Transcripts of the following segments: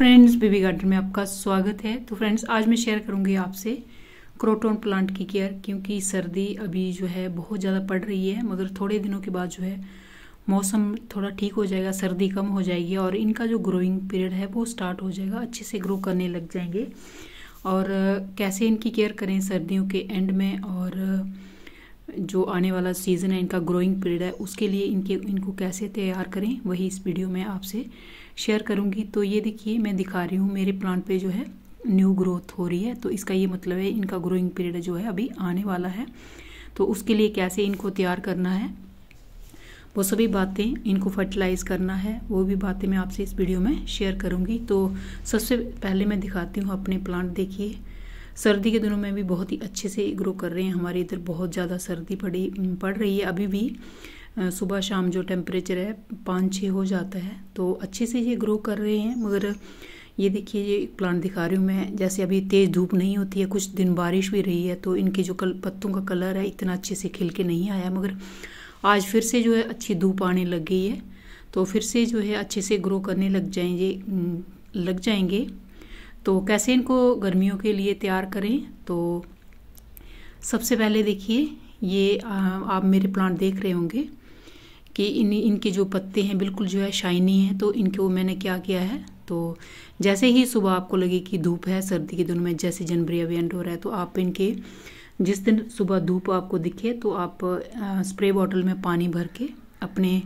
friends baby garden में आपका स्वागत है तो फ्रेंड्स आज मैं शेयर करूंगी आपसे क्रोटोन प्लांट की केयर क्योंकि सर्दी अभी जो है बहुत ज़्यादा पड़ रही है मगर थोड़े दिनों के बाद जो है मौसम थोड़ा ठीक हो जाएगा सर्दी कम हो जाएगी और इनका जो ग्रोइंग पीरियड है वो स्टार्ट हो जाएगा अच्छे से ग्रो करने लग जाएंगे और कैसे इनकी केयर करें सर्दियों के एंड में और जो आने वाला सीज़न है इनका ग्रोइंग पीरियड है उसके लिए इनके इनको कैसे तैयार करें वही इस वीडियो में आपसे शेयर करूँगी तो ये देखिए मैं दिखा रही हूँ मेरे प्लांट पे जो है न्यू ग्रोथ हो रही है तो इसका ये मतलब है इनका ग्रोइंग पीरियड जो है अभी आने वाला है तो उसके लिए कैसे इनको तैयार करना है वो सभी बातें इनको फर्टिलाइज़ करना है वो भी बातें मैं आपसे इस वीडियो में शेयर करूँगी तो सबसे पहले मैं दिखाती हूँ अपने प्लांट देखिए सर्दी के दिनों में भी बहुत ही अच्छे से ग्रो कर रहे हैं हमारे इधर बहुत ज़्यादा सर्दी पड़ी पड़ रही है अभी भी सुबह शाम जो टेम्परेचर है पाँच छः हो जाता है तो अच्छे से ये ग्रो कर रहे हैं मगर ये देखिए ये प्लांट दिखा रही हूँ मैं जैसे अभी तेज़ धूप नहीं होती है कुछ दिन बारिश भी रही है तो इनके जो कल पत्तों का कलर है इतना अच्छे से खिल के नहीं आया मगर आज फिर से जो है अच्छी धूप आने लग गई है तो फिर से जो है अच्छे से ग्रो करने लग जाएंगे लग जाएंगे तो कैसे इनको गर्मियों के लिए तैयार करें तो सबसे पहले देखिए ये आप मेरे प्लांट देख रहे होंगे कि इन इनके जो पत्ते हैं बिल्कुल जो है शाइनी हैं तो इनको मैंने क्या किया है तो जैसे ही सुबह आपको लगे कि धूप है सर्दी के दिनों में जैसे जनवरी अभी एंड हो रहा है तो आप इनके जिस दिन सुबह धूप आपको दिखे तो आप स्प्रे बॉटल में पानी भर के अपने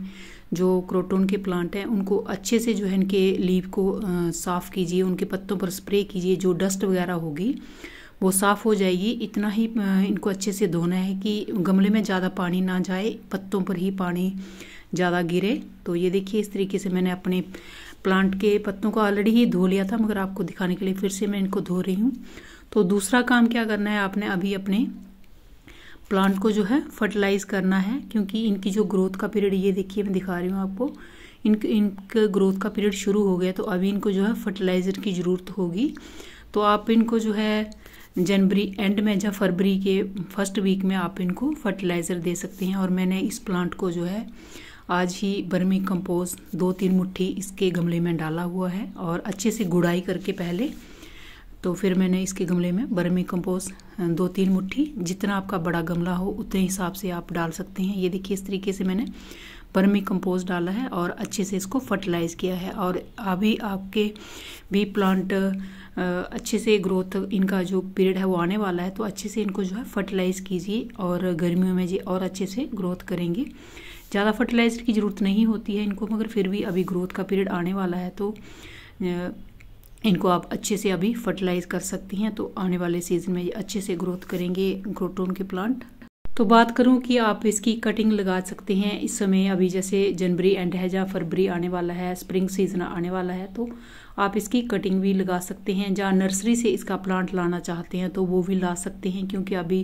जो क्रोटोन के प्लांट हैं उनको अच्छे से जो है इनके लीव को साफ़ कीजिए उनके पत्तों पर स्प्रे कीजिए जो डस्ट वगैरह होगी वो साफ़ हो जाएगी इतना ही इनको अच्छे से धोना है कि गमले में ज़्यादा पानी ना जाए पत्तों पर ही पानी ज़्यादा गिरे तो ये देखिए इस तरीके से मैंने अपने प्लांट के पत्तों को ऑलरेडी ही धो लिया था मगर आपको दिखाने के लिए फिर से मैं इनको धो रही हूँ तो दूसरा काम क्या करना है आपने अभी अपने प्लांट को जो है फर्टिलाइज करना है क्योंकि इनकी जो ग्रोथ का पीरियड ये देखिए मैं दिखा रही हूँ आपको इन इनके ग्रोथ का पीरियड शुरू हो गया तो अभी इनको जो है फर्टिलाइज़र की ज़रूरत होगी तो आप इनको जो है जनवरी एंड में या फरवरी के फर्स्ट वीक में आप इनको फर्टिलाइज़र दे सकते हैं और मैंने इस प्लांट को जो है आज ही बर्मी कंपोस्ट दो तीन मुट्ठी इसके गमले में डाला हुआ है और अच्छे से गुड़ाई करके पहले तो फिर मैंने इसके गमले में बर्मी कंपोस्ट दो तीन मुट्ठी जितना आपका बड़ा गमला हो उतने हिसाब से आप डाल सकते हैं ये देखिए इस तरीके से मैंने बर्मी कंपोस्ट डाला है और अच्छे से इसको फर्टिलाइज़ किया है और अभी आपके भी प्लांट अच्छे से ग्रोथ इनका जो पीरियड है वो आने वाला है तो अच्छे से इनको जो है फर्टिलाइज़ कीजिए और गर्मियों में जी और अच्छे से ग्रोथ करेंगे ज़्यादा फर्टिलाइज़र की ज़रूरत नहीं होती है इनको मगर फिर भी अभी ग्रोथ का पीरियड आने वाला है तो इनको आप अच्छे से अभी फर्टिलाइज़ कर सकती हैं तो आने वाले सीज़न में ये अच्छे से ग्रोथ करेंगे ग्रोटोन के प्लांट तो बात करूं कि आप इसकी कटिंग लगा सकते हैं इस समय अभी जैसे जनवरी एंड है या फरवरी आने वाला है स्प्रिंग सीजन आने वाला है तो आप इसकी कटिंग भी लगा सकते हैं जहाँ नर्सरी से इसका प्लांट लाना चाहते हैं तो वो भी ला सकते हैं क्योंकि अभी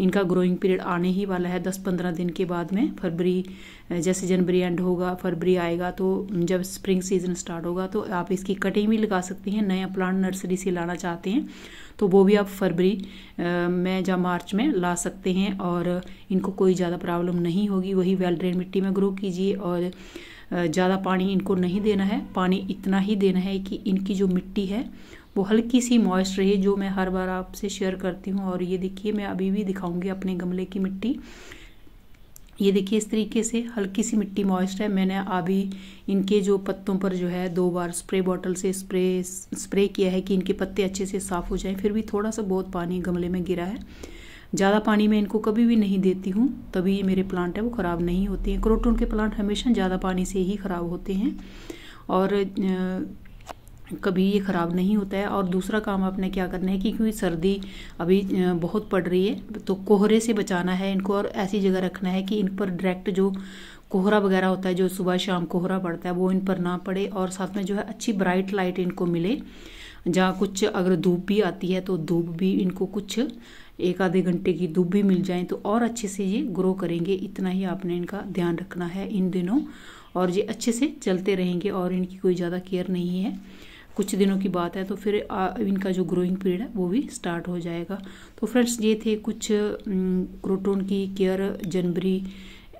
इनका ग्रोइंग पीरियड आने ही वाला है दस पंद्रह दिन के बाद में फरवरी जैसे जनवरी एंड होगा फरवरी आएगा तो जब स्प्रिंग सीजन स्टार्ट होगा तो आप इसकी कटिंग भी लगा सकते हैं नया प्लांट नर्सरी से लाना चाहते हैं तो वो भी आप फरवरी में या मार्च में ला सकते हैं और इनको कोई ज़्यादा प्रॉब्लम नहीं होगी वही वेल ड्रेन मिट्टी में ग्रो कीजिए और ज़्यादा पानी इनको नहीं देना है पानी इतना ही देना है कि इनकी जो मिट्टी है वो हल्की सी मॉइस्ट रहे जो मैं हर बार आपसे शेयर करती हूँ और ये देखिए मैं अभी भी दिखाऊंगी अपने गमले की मिट्टी ये देखिए इस तरीके से हल्की सी मिट्टी मॉइस्ट है मैंने अभी इनके जो पत्तों पर जो है दो बार स्प्रे बॉटल से स्प्रे स्प्रे किया है कि इनके पत्ते अच्छे से साफ़ हो जाएं फिर भी थोड़ा सा बहुत पानी गमले में गिरा है ज़्यादा पानी मैं इनको कभी भी नहीं देती हूँ तभी ये मेरे प्लांट है वो ख़राब नहीं होते हैं क्रोटून के प्लांट हमेशा ज़्यादा पानी से ही ख़राब होते हैं और कभी ये ख़राब नहीं होता है और दूसरा काम आपने क्या करना है कि क्योंकि सर्दी अभी बहुत पड़ रही है तो कोहरे से बचाना है इनको और ऐसी जगह रखना है कि इन पर डायरेक्ट जो कोहरा वगैरह होता है जो सुबह शाम कोहरा पड़ता है वो इन पर ना पड़े और साथ में जो है अच्छी ब्राइट लाइट इनको मिले जहाँ कुछ अगर धूप भी आती है तो धूप भी इनको कुछ एक आधे घंटे की धूप भी मिल जाए तो और अच्छे से ये ग्रो करेंगे इतना ही आपने इनका ध्यान रखना है इन दिनों और ये अच्छे से चलते रहेंगे और इनकी कोई ज़्यादा केयर नहीं है कुछ दिनों की बात है तो फिर इनका जो ग्रोइंग पीरियड है वो भी स्टार्ट हो जाएगा तो फ्रेंड्स ये थे कुछ क्रोटोन की केयर जनवरी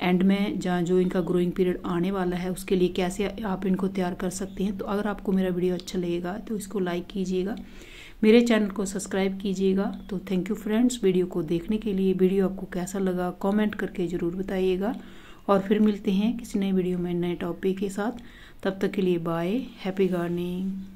एंड में जहाँ जो इनका ग्रोइंग पीरियड आने वाला है उसके लिए कैसे आप इनको तैयार कर सकते हैं तो अगर आपको मेरा वीडियो अच्छा लगेगा तो इसको लाइक कीजिएगा मेरे चैनल को सब्सक्राइब कीजिएगा तो थैंक यू फ्रेंड्स वीडियो को देखने के लिए वीडियो आपको कैसा लगा कमेंट करके ज़रूर बताइएगा और फिर मिलते हैं किसी नए वीडियो में नए टॉपिक के साथ तब तक के लिए बाय हैप्पी गार्डनिंग